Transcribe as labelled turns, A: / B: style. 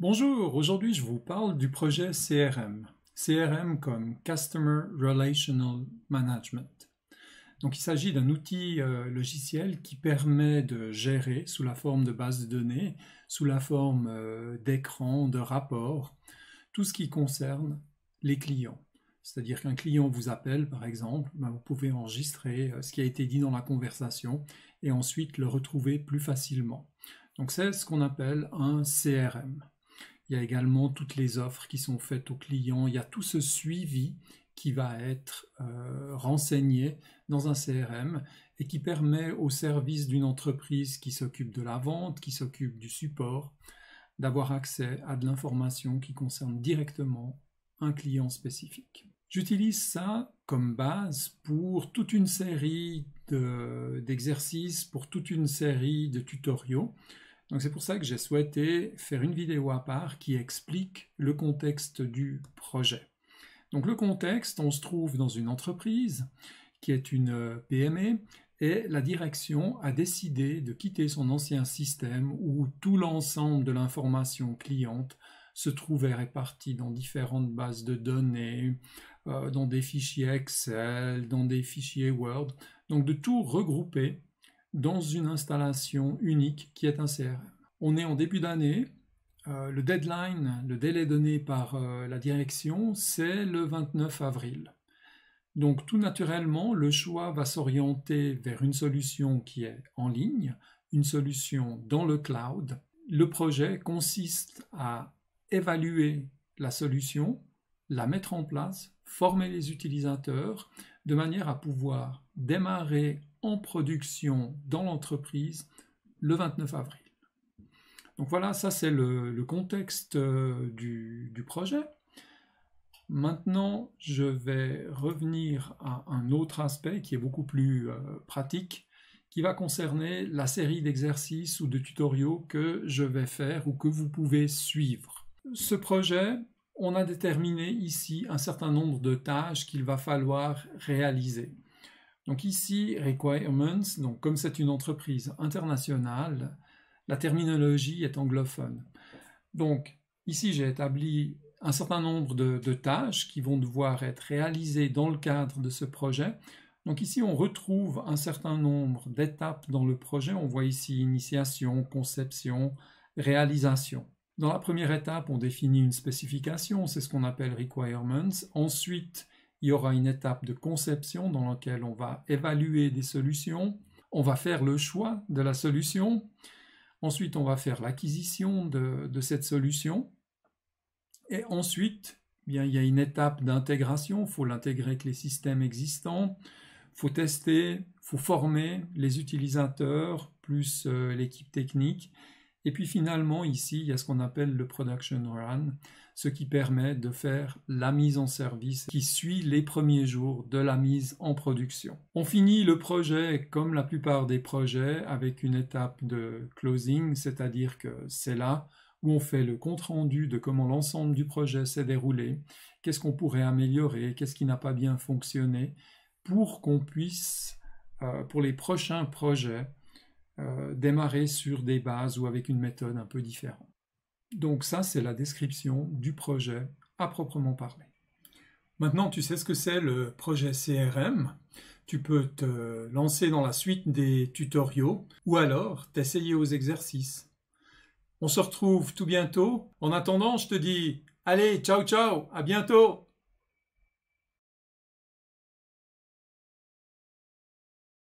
A: Bonjour, aujourd'hui je vous parle du projet CRM. CRM comme Customer Relational Management. Donc il s'agit d'un outil euh, logiciel qui permet de gérer sous la forme de bases de données, sous la forme euh, d'écran, de rapports, tout ce qui concerne les clients. C'est-à-dire qu'un client vous appelle par exemple, ben, vous pouvez enregistrer euh, ce qui a été dit dans la conversation et ensuite le retrouver plus facilement. Donc c'est ce qu'on appelle un CRM. Il y a également toutes les offres qui sont faites aux clients. Il y a tout ce suivi qui va être euh, renseigné dans un CRM et qui permet au service d'une entreprise qui s'occupe de la vente, qui s'occupe du support, d'avoir accès à de l'information qui concerne directement un client spécifique. J'utilise ça comme base pour toute une série d'exercices, pour toute une série de tutoriaux donc c'est pour ça que j'ai souhaité faire une vidéo à part qui explique le contexte du projet. Donc le contexte, on se trouve dans une entreprise qui est une euh, PME et la direction a décidé de quitter son ancien système où tout l'ensemble de l'information cliente se trouvait répartie dans différentes bases de données, euh, dans des fichiers Excel, dans des fichiers Word, donc de tout regrouper dans une installation unique qui est un CRM. On est en début d'année. Euh, le deadline, le délai donné par euh, la direction, c'est le 29 avril. Donc tout naturellement, le choix va s'orienter vers une solution qui est en ligne, une solution dans le cloud. Le projet consiste à évaluer la solution, la mettre en place, former les utilisateurs, de manière à pouvoir démarrer en production dans l'entreprise le 29 avril. Donc voilà, ça c'est le, contexte euh, du, du, projet. Maintenant, je vais revenir à un autre aspect qui est beaucoup plus euh, pratique, qui va concerner la série d'exercices ou de tutoriaux que je vais faire ou que vous pouvez suivre. Ce projet, on a déterminé ici un certain nombre de tâches qu'il va falloir réaliser. Donc ici, requirements, donc comme c'est une entreprise internationale, la terminologie est anglophone. Donc ici, j'ai établi un certain nombre de, de, tâches qui vont devoir être réalisées dans le cadre de ce projet. Donc ici, on retrouve un certain nombre d'étapes dans le projet. On voit ici initiation, conception, réalisation. Dans la première étape, on définit une spécification, c'est ce qu'on appelle requirements. Ensuite, il y aura une étape de conception dans laquelle on va évaluer des solutions, on va faire le choix de la solution, ensuite on va faire l'acquisition de, cette solution, et ensuite eh bien, il y a une étape d'intégration, il faut l'intégrer avec les systèmes existants, il faut tester, il faut former les utilisateurs, plus euh, l'équipe technique, et puis finalement, ici, il y a ce qu'on appelle le production run, ce qui permet de faire la mise en service qui suit les premiers jours de la mise en production. On finit le projet, comme la plupart des projets, avec une étape de closing, c'est-à-dire que c'est là où on fait le compte-rendu de comment l'ensemble du projet s'est déroulé, qu'est-ce qu'on pourrait améliorer, qu'est-ce qui n'a pas bien fonctionné, pour qu'on puisse, euh, pour les prochains projets, euh, démarrer sur des bases ou avec une méthode un peu différente. Donc ça, c'est la description du projet à proprement parler. Maintenant, tu sais ce que c'est le projet CRM. Tu peux te lancer dans la suite des tutoriaux ou alors t'essayer aux exercices. On se retrouve tout bientôt. En attendant, je te dis allez, ciao ciao, à bientôt